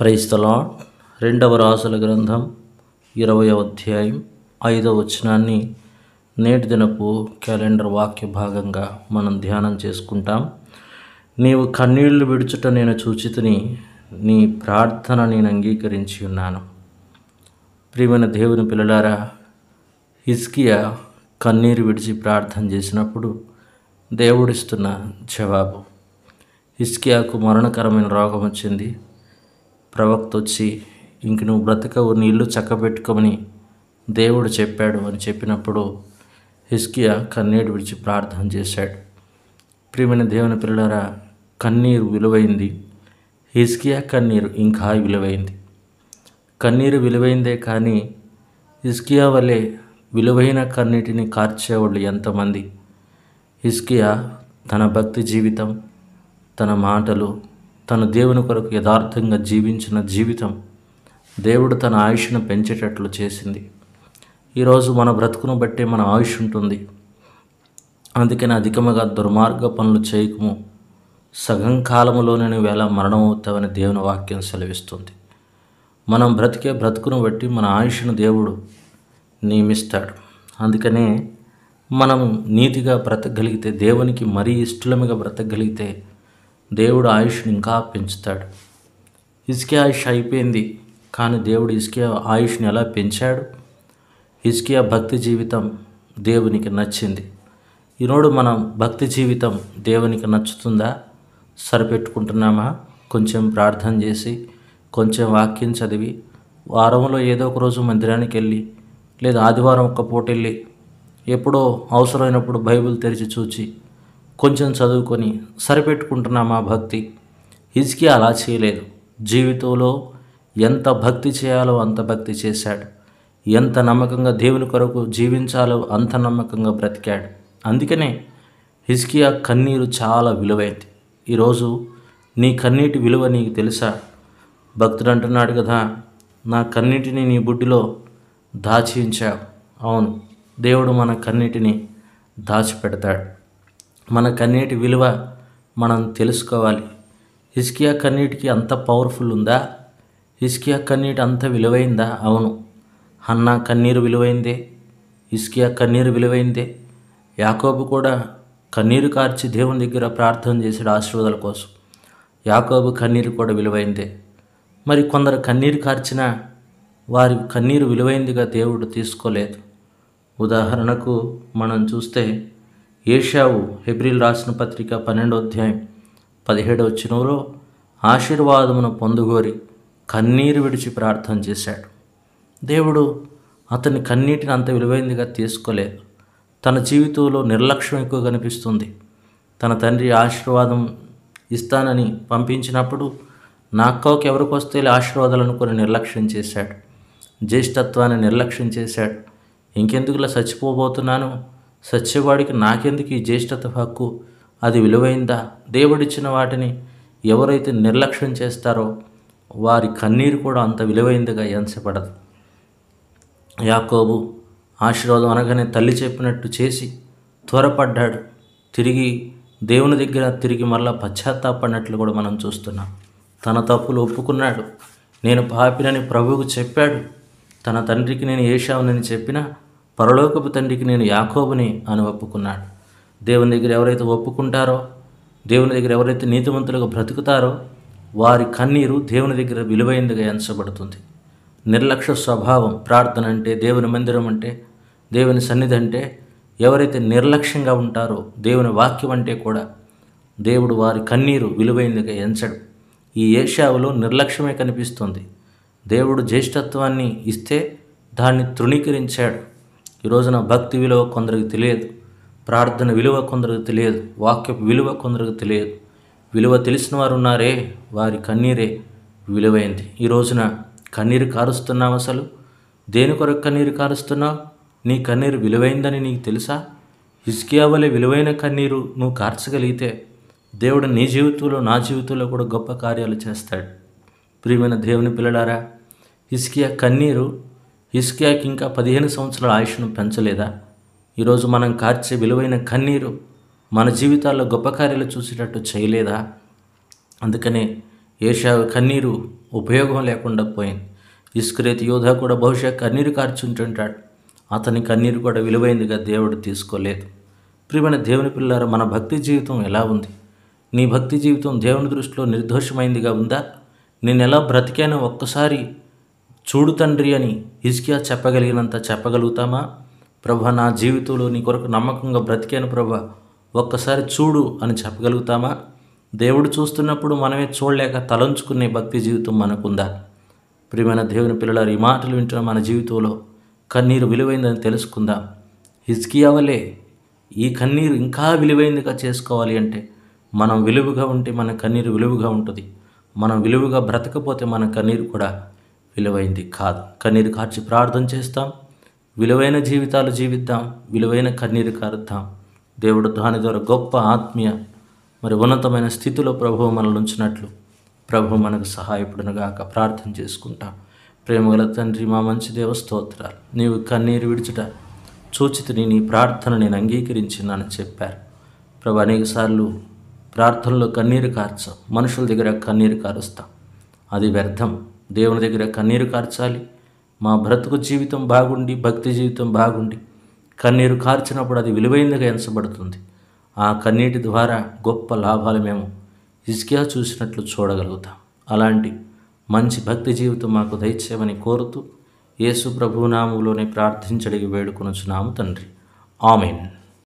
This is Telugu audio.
క్రైస్తలా రెండవ రాసుల గ్రంథం ఇరవై అధ్యాయం ఐదవ వచనాన్ని నేటి దినపు క్యాలెండర్ వాక్య భాగంగా మనం ధ్యానం చేసుకుంటాం నీవు కన్నీళ్లు విడుచుట నేను చూచితని నీ ప్రార్థన నేను అంగీకరించి ఉన్నాను ప్రియమైన దేవుని పిల్లలారా హిస్కియా కన్నీరు విడిచి ప్రార్థన చేసినప్పుడు దేవుడిస్తున్న జవాబు ఇస్కియాకు మరణకరమైన రోగం వచ్చింది ప్రవక్త వచ్చి ఇంక నువ్వు బ్రతకవు నీ ఇల్లు చక్కబెట్టుకోమని దేవుడు చెప్పాడు అని చెప్పినప్పుడు హిస్కియా కన్నీరు విడిచి ప్రార్థన చేశాడు ప్రియమైన దేవుని పిల్లలారా కన్నీరు విలువైంది హిస్కియా కన్నీరు ఇంకా విలువైంది కన్నీరు విలువైందే కానీ హిస్కియా వలె విలువైన కన్నిటిని కార్చేవాళ్ళు ఎంతమంది హిస్కియా తన భక్తి జీవితం తన మాటలు తన దేవుని కొరకు యథార్థంగా జీవించిన జీవితం దేవుడు తన ఆయుష్ను పెంచేటట్లు చేసింది ఈరోజు మన బ్రతుకును బట్టే మన ఆయుష్ ఉంటుంది అందుకని అధికముగా దుర్మార్గ పనులు చేయకము సగం కాలంలోనే నువ్వు ఎలా మరణం అవుతావని దేవుని వాక్యం సెలవిస్తుంది మనం బ్రతికే బ్రతుకును బట్టి మన ఆయుష్ను దేవుడు నియమిస్తాడు అందుకనే మనం నీతిగా బ్రతకగలిగితే దేవునికి మరీ ఇష్టలముగా బ్రతకగలిగితే దేవుడు ఆయుష్ని ఇంకా పెంచుతాడు ఇసుకే ఆయుష్ అయిపోయింది కానీ దేవుడు ఇసుకే ఆయుష్ని ఎలా పెంచాడు ఇసుకే భక్తి జీవితం దేవునికి నచ్చింది ఈనాడు మనం భక్తి జీవితం దేవునికి నచ్చుతుందా సరిపెట్టుకుంటున్నామా కొంచెం ప్రార్థన చేసి కొంచెం వాక్యం చదివి వారంలో ఏదో ఒక రోజు మందిరానికి వెళ్ళి లేదా ఆదివారం ఒక్క పూట వెళ్ళి ఎప్పుడో అవసరమైనప్పుడు బైబిల్ తెరిచి చూచి కొంచెం చదువుకొని సరిపెట్టుకుంటున్నాం మా భక్తి ఇజ్కి అలా చేయలేదు జీవితంలో ఎంత భక్తి చేయాలో అంత భక్తి చేశాడు ఎంత నమ్మకంగా దేవుని కొరకు జీవించాలో అంత నమ్మకంగా బ్రతికాడు అందుకనే హిజ్కియా కన్నీరు చాలా విలువైంది ఈరోజు నీ కన్నీటి విలువ నీకు తెలుసా భక్తుడు అంటున్నాడు కదా నా కన్నీటిని నీ బుడ్డిలో దాచి ఉంచావు అవును దేవుడు మన కన్నిటిని దాచిపెడతాడు మన కన్నీటి విలువ మనం తెలుసుకోవాలి హిస్కియా కన్నీటికి అంత పవర్ఫుల్ ఉందా హిస్కియా కన్నీటి అంత విలువైందా అవును అన్న కన్నీరు విలువైందే ఇస్కియా కన్నీరు విలువైందే యాకోబు కూడా కన్నీరు కార్చి దేవుని దగ్గర ప్రార్థన చేశాడు ఆశీర్వాదాల కోసం యాకోబు కన్నీరు కూడా విలువైందే మరి కొందరు కన్నీరు కార్చినా వారి కన్నీరు విలువైందిగా దేవుడు తీసుకోలేదు ఉదాహరణకు మనం చూస్తే ఏషావు హెబ్రిల్ రాసిన పత్రిక పన్నెండో అధ్యాయం పదిహేడవ చినువులో ఆశీర్వాదమును పొందుగోరి కన్నీరు విడిచి ప్రార్థన చేశాడు దేవుడు అతని కన్నీటిని అంత విలువైందిగా తీసుకోలేదు తన జీవితంలో నిర్లక్ష్యం ఎక్కువ కనిపిస్తుంది తన తండ్రి ఆశీర్వాదం ఇస్తానని పంపించినప్పుడు నాక్కోకి ఎవరికి వస్తే ఆశీర్వాదాలను కొన్ని నిర్లక్ష్యం చేశాడు జ్యేష్ఠత్వాన్ని నిర్లక్ష్యం చేశాడు ఇంకెందుకులా చచ్చిపోబోతున్నాను సత్యవాడికి నాకెందుకు ఈ జ్యేష్ఠత హక్కు అది విలువైందా దేవుడిచ్చిన వాటిని ఎవరైతే నిర్లక్ష్యం చేస్తారో వారి కన్నీరు కూడా అంత విలువైందిగా ఎంచబడదు యాకోబు ఆశీర్వాదం అనగానే తల్లి చెప్పినట్టు చేసి త్వరపడ్డాడు తిరిగి దేవుని దగ్గర తిరిగి మరలా పశ్చాత్తాపడినట్లు కూడా మనం చూస్తున్నాం తన తప్పులు ఒప్పుకున్నాడు నేను పాపినని ప్రభువుకు చెప్పాడు తన తండ్రికి నేను ఏషావునని చెప్పినా పరలోకపు తండ్రికి నేను యాకోబుని అని ఒప్పుకున్నాడు దేవుని దగ్గర ఎవరైతే ఒప్పుకుంటారో దేవుని దగ్గర ఎవరైతే నీతివంతులుగా బ్రతుకుతారో వారి కన్నీరు దేవుని దగ్గర విలువైందిగా ఎంచబడుతుంది నిర్లక్ష్య స్వభావం ప్రార్థన అంటే దేవుని మందిరం అంటే దేవుని సన్నిధి అంటే ఎవరైతే నిర్లక్ష్యంగా ఉంటారో దేవుని వాక్యం అంటే కూడా దేవుడు వారి కన్నీరు విలువైందిగా ఎంచడు ఈ ఏషావులో నిర్లక్ష్యమే కనిపిస్తుంది దేవుడు జ్యేష్ఠత్వాన్ని ఇస్తే దాన్ని తృణీకరించాడు ఈ రోజున భక్తి విలువ కొందరికి తెలియదు ప్రార్థన విలువ కొందరికి తెలియదు వాక్యపు విలువ కొందరికి తెలియదు విలువ తెలిసిన వారు ఉన్నారే వారి కన్నీరే విలువైంది ఈ రోజున కన్నీరు కారుస్తున్నావు అసలు దేని కొరకు కన్నీరు కారుస్తున్నావు నీ కన్నీరు విలువైందని నీకు తెలుసా హిస్కియా వలె విలువైన కన్నీరు నువ్వు కార్చగలిగితే దేవుడు నీ జీవితంలో నా జీవితంలో కూడా గొప్ప కార్యాలు చేస్తాడు ప్రియమైన దేవుని పిల్లలారా ఇస్కియా కన్నీరు ఇస్కియాకి ఇంకా పదిహేను సంవత్సరాల ఆయుష్ను పెంచలేదా ఈరోజు మనం కార్చే విలువైన కన్నీరు మన జీవితాల్లో గొప్ప కార్యాలు చూసేటట్టు చేయలేదా అందుకనే ఏషా కన్నీరు ఉపయోగం లేకుండా పోయింది ఇస్క్రేత్ యోధ కూడా బహుశా కన్నీరు కార్చుంటుంటాడు అతని కన్నీరు కూడా విలువైందిగా దేవుడు తీసుకోలేదు ప్రియమైన దేవుని పిల్లారా మన భక్తి జీవితం ఎలా ఉంది నీ భక్తి జీవితం దేవుని దృష్టిలో నిర్దోషమైందిగా ఉందా నేను ఎలా బ్రతికానో ఒక్కసారి చూడు తండ్రి అని హిజ్కియా చెప్పగలిగినంత చెప్పగలుగుతామా ప్రభ నా జీవితంలో నీ కొరకు నమ్మకంగా బ్రతికాను ప్రభ ఒక్కసారి చూడు అని చెప్పగలుగుతామా దేవుడు చూస్తున్నప్పుడు మనమే చూడలేక తలంచుకునే భక్తి జీవితం మనకుందా ప్రియమైన దేవుని పిల్లల ఈ మాటలు వింటున్న మన జీవితంలో కన్నీరు విలువైందని తెలుసుకుందాం హిజ్కియా వలే ఈ కన్నీరు ఇంకా విలువైందిగా చేసుకోవాలి అంటే మనం విలువగా ఉంటే మన కన్నీరు విలువగా ఉంటుంది మనం విలువగా బ్రతకపోతే మన కన్నీరు కూడా విలువైంది కాదు కన్నీరు కార్చి ప్రార్థన చేస్తాం విలువైన జీవితాలు జీవిద్దాం విలువైన కన్నీరు కారుద్దాం దేవుడు దాని ద్వారా గొప్ప ఆత్మీయ మరి ఉన్నతమైన స్థితిలో ప్రభువు మనల్ని ఉంచినట్లు ప్రభువు మనకు సహాయపడునుగాక ప్రార్థన చేసుకుంటాం ప్రేమగల తండ్రి మా మంచి దేవస్తోత్రాలు నీవు కన్నీరు విడిచుట చూచితిని నీ ప్రార్థన నేను అంగీకరించిందని చెప్పారు ప్రభు అనేకసార్లు ప్రార్థనలో కన్నీరు కార్చాం మనుషుల దగ్గర కన్నీరు కారుస్తాం అది వ్యర్థం దేవుని దగ్గర కన్నీరు కార్చాలి మా బ్రతుకు జీవితం బాగుండి భక్తి జీవితం బాగుండి కన్నీరు కార్చినప్పుడు అది విలువైందిగా ఎంచబడుతుంది ఆ కన్నీటి ద్వారా గొప్ప లాభాలు మేము ఇస్కియా చూసినట్లు చూడగలుగుతాం అలాంటి మంచి భక్తి జీవితం మాకు దయచేయమని కోరుతూ యేసు ప్రభునామంలోనే ప్రార్థించడిగి వేడుకొనుచున్నాము తండ్రి ఆమెన్